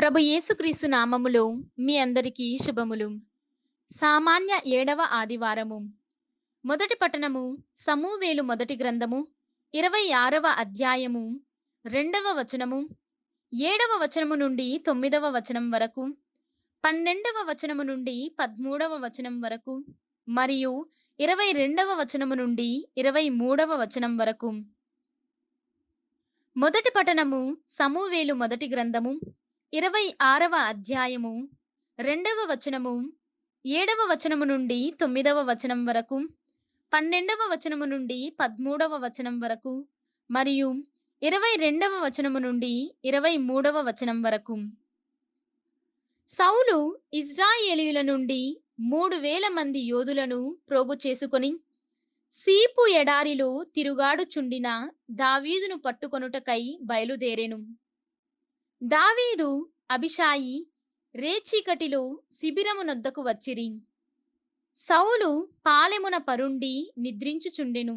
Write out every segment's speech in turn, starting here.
ప్రభు యేసుక్రీస్తు నామములో మీ అందరికీ శుభములు సామాన్య ఏడవ ఆదివారము మొదటి పట్టణము సమూవేలు మొదటి గ్రంథము ఇరవై ఆరవ అధ్యాయము రెండవ వచనము ఏడవ వచనము నుండి తొమ్మిదవ వచనం వరకు పన్నెండవ వచనము నుండి పదమూడవ వచనం వరకు మరియు ఇరవై రెండవ వచనము నుండి ఇరవై మూడవ వచనం వరకు మొదటి పట్టణము సమూవేలు మొదటి గ్రంథము ఇరవై ఆరవ అధ్యాయము రెండవ వచనము ఏడవ వచనము నుండి తొమ్మిదవ వచనం వరకు పన్నెండవ వచనము నుండి పదమూడవ వచనం వరకు మరియు ఇరవై రెండవ వచనము నుండి ఇరవై మూడవ వచనం వరకు సౌలు ఇజ్రాయేలీయుల నుండి మూడు వేల మంది యోధులను ప్రోగు చేసుకొని సీపు ఎడారిలో తిరుగాడుచుండిన దావీదును పట్టుకొనుటకై బయలుదేరెను దావీదు అభిషాయి రేచీకటిలో శిబిరమునొద్దకు వచ్చిరి సౌలు పాలెమున పరుండి నిద్రించుచుండెను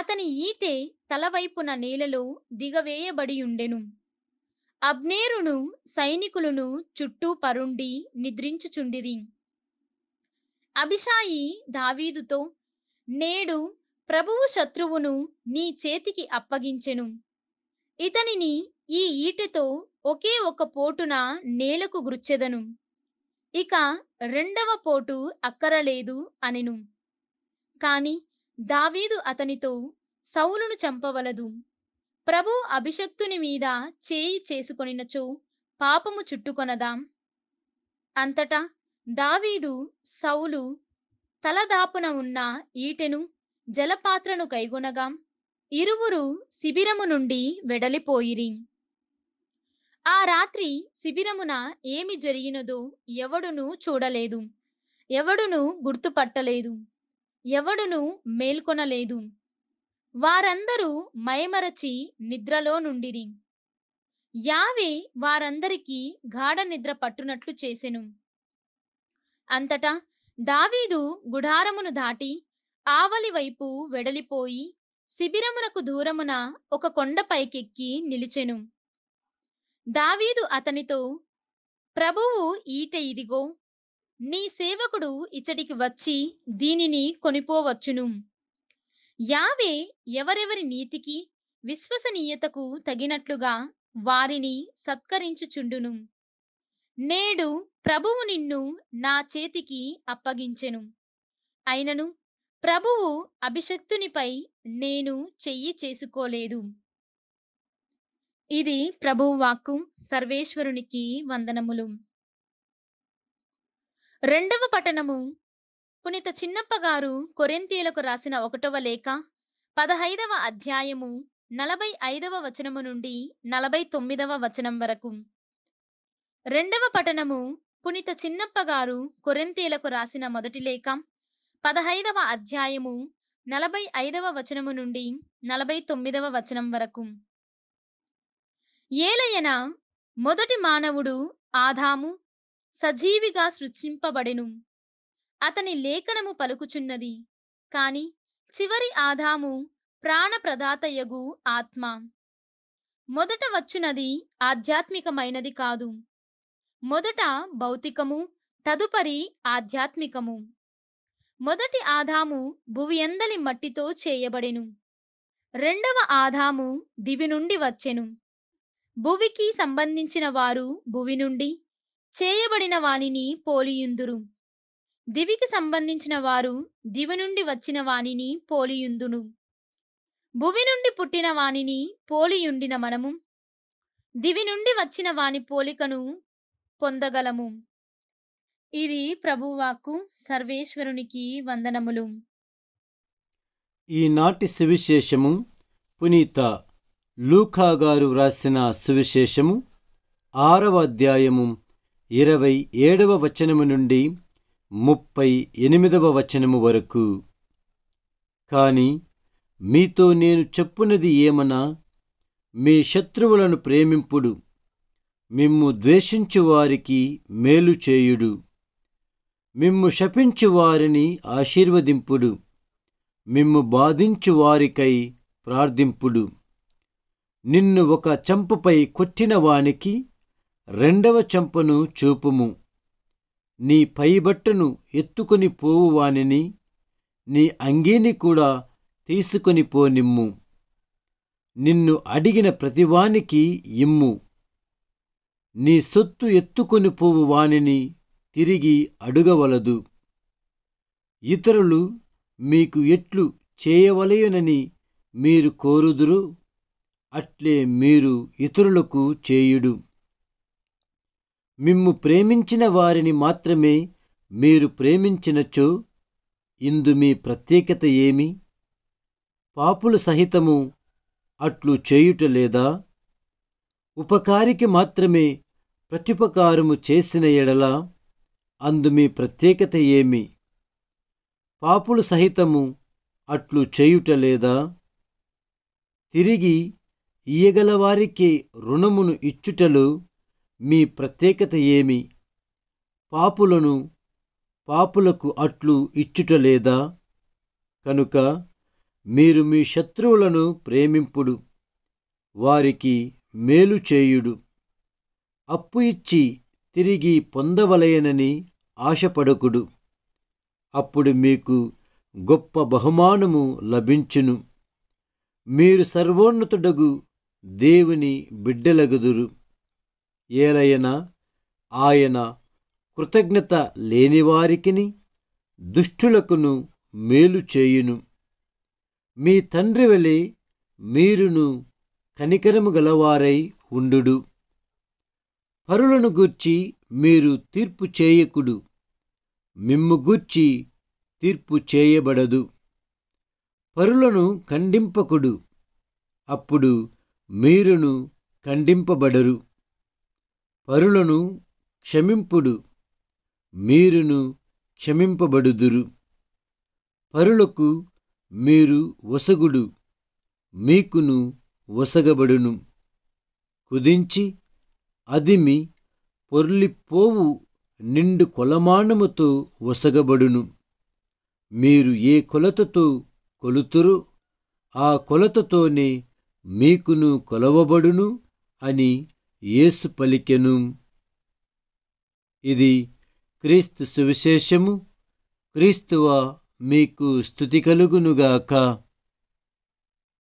అతని ఈటే తలవైపున నేలలో దిగవేయబడియుండెను అబ్నేరును సైనికులను చుట్టూ పరుండి నిద్రించుచుండిరి అభిషాయి దావీదుతో నేడు ప్రభువు శత్రువును నీ చేతికి అప్పగించెను ఇతనిని ఈ ఈటెతో ఒకే ఒక పోటున నేలకు గుచ్చెదను ఇక రెండవ పోటు అక్కరలేదు అనెను కాని దావీదు అతనితో సౌలును చంపవలదు ప్రభు అభిషక్తుని మీద చేయి చేసుకొనినచో పాపము చుట్టుకొనదాం అంతటా దావీదు సౌలు తలదాపున ఉన్న ఈటెను జలపాత్రను కైగొనగాం ఇరువురు శిబిరము నుండి వెడలిపోయిరి ఆ రాత్రి శిబిరమున ఏమి జరిగినదో ఎవడును చూడలేదు ఎవడును గుర్తుపట్టలేదు ఎవడును మేల్కొనలేదు వారందరూ మైమరచి నిద్రలో నుండిరి యావే వారందరికీ గాఢ నిద్ర పట్టునట్లు చేసెను అంతటా దావీదు గుడారమును దాటి ఆవలి వైపు వెడలిపోయి శిబిరమునకు దూరమున ఒక కొండ పైకెక్కి నిలిచెను దావీదు అతనితో ప్రభువు ఈట ఇదిగో నీ సేవకుడు ఇచ్చటికి వచ్చి దీనిని కొనిపోవచ్చును యావే ఎవరెవరి నీతికి విశ్వసనీయతకు తగినట్లుగా వారిని సత్కరించుచుండును నేడు ప్రభువు నిన్ను నా చేతికి అప్పగించెను అయినను ప్రభువు అభిషక్తునిపై నేను చెయ్యి చేసుకోలేదు ఇది ప్రభువు వాక్కు సర్వేశ్వరునికి వందనములు రెండవ పఠనము పునిత చిన్నప్ప గారు కొరెంతీయులకు రాసిన ఒకటవ లేఖ పదహైదవ అధ్యాయము నలభై ఐదవ వచనము నుండి నలభై తొమ్మిదవ వచనం వరకు రెండవ పఠనము పునిత చిన్నప్ప గారు రాసిన మొదటి లేఖ పదహైదవ అధ్యాయము నలభై ఐదవ వచనము నుండి నలభై తొమ్మిదవ వచనం వరకు ఏలయన మొదటి మానవుడు ఆదాము సజీవిగా సృష్టింపబడెను అతని లేఖనము పలుకుచున్నది కాని చివరి ఆదాము ప్రాణప్రదాతయగు ఆత్మ మొదట వచ్చునది ఆధ్యాత్మికమైనది కాదు మొదట భౌతికము తదుపరి ఆధ్యాత్మికము మొదటి ఆదాము భువియందలి మట్టితో చేయబడెను రెండవ ఆదాము దివి నుండి వచ్చెను భువికి సంబంధించిన వారు భువి నుండి చేయబడిన వాణిని పోలియుందురు దివికి సంబంధించిన వారు దివి నుండి వచ్చిన వానిని పోలియుందును భువి నుండి పుట్టిన వాణిని పోలియుండిన మనము దివి నుండి వచ్చిన వాణి పోలికను పొందగలము ఇది ప్రభువాకు సర్వేశ్వరునికి వందనములు ఈనాటి సువిశేషము పునీత లూకా గారు వ్రాసిన సువిశేషము ఆరవ అధ్యాయము ఇరవై ఏడవ వచనము నుండి ముప్పై ఎనిమిదవ వచనము వరకు కాని మీతో నేను చెప్పున్నది ఏమనా మీ శత్రువులను ప్రేమింపుడు మిమ్ము ద్వేషించువారికి మేలు చేయుడు మిమ్ము శపించు వారిని ఆశీర్వదింపుడు మిమ్ము బాధించు వారికై ప్రార్థింపుడు నిన్ను ఒక చంపుపై కొట్టిన వానికి రెండవ చంపను చూపుము నీ పైబట్టను ఎత్తుకొని పోవు వానిని నీ అంగీని కూడా తీసుకొని పోనిమ్ము నిన్ను అడిగిన ప్రతివానికి ఇమ్ము నీ సొత్తు ఎత్తుకొని పోవు వానిని తిరిగి అడుగవలదు ఇతరులు మీకు ఎట్లు చేయవలయునని మీరు కోరుదురు అట్లే మీరు ఇతరులకు చేయుడు మిమ్ము ప్రేమించిన వారిని మాత్రమే మీరు ప్రేమించినచో ఇందు మీ ప్రత్యేకత ఏమి పాపులు సహితము అట్లు చేయుట లేదా ఉపకారికి మాత్రమే ప్రత్యుపకారము చేసిన ఎడల అందు మీ ప్రత్యేకత ఏమి పాపులు సహితము అట్లు చేయుట లేదా తిరిగి ఇయ్యగలవారికి రుణమును ఇచ్చుటలు మీ ప్రత్యేకత ఏమి పాపులను పాపులకు అట్లు ఇచ్చుట లేదా కనుక మీరు మీ శత్రువులను ప్రేమింపుడు వారికి మేలు చేయుడు అప్పు ఇచ్చి తిరిగి పొందవలయనని ఆశపడకుడు అప్పుడు మీకు గొప్ప బహుమానము లభించును మీరు సర్వోన్నతుడగు దేవుని బిడ్డలగుదురు ఏలయనా ఆయన కృతజ్ఞత లేనివారికిని దుష్టులకును మేలు చేయును మీ తండ్రి వలె మీరును కనికరము గలవారై ఉండుడు పరులను గూర్చి మీరు తీర్పు చేయకుడు మిమ్ము గూర్చి తీర్పు చేయబడదు పరులను ఖండింపకుడు అప్పుడు మీరును ఖండింపబడరు పరులను క్షమింపుడు మీరును క్షమింపబడుదురు పరులకు మీరు వసగుడు మీకును వసగబడును కుదించి అదిమి పొర్లిపోవు నిండు కొలమానముతో వసగబడును మీరు ఏ కొలతతో కొలుతురు ఆ కొలతతోనే మీకును కొలవబడును అని ఏసు పలికెను ఇది క్రీస్తు సువిశేషము క్రీస్తువ మీకు స్థుతి కలుగునుగాక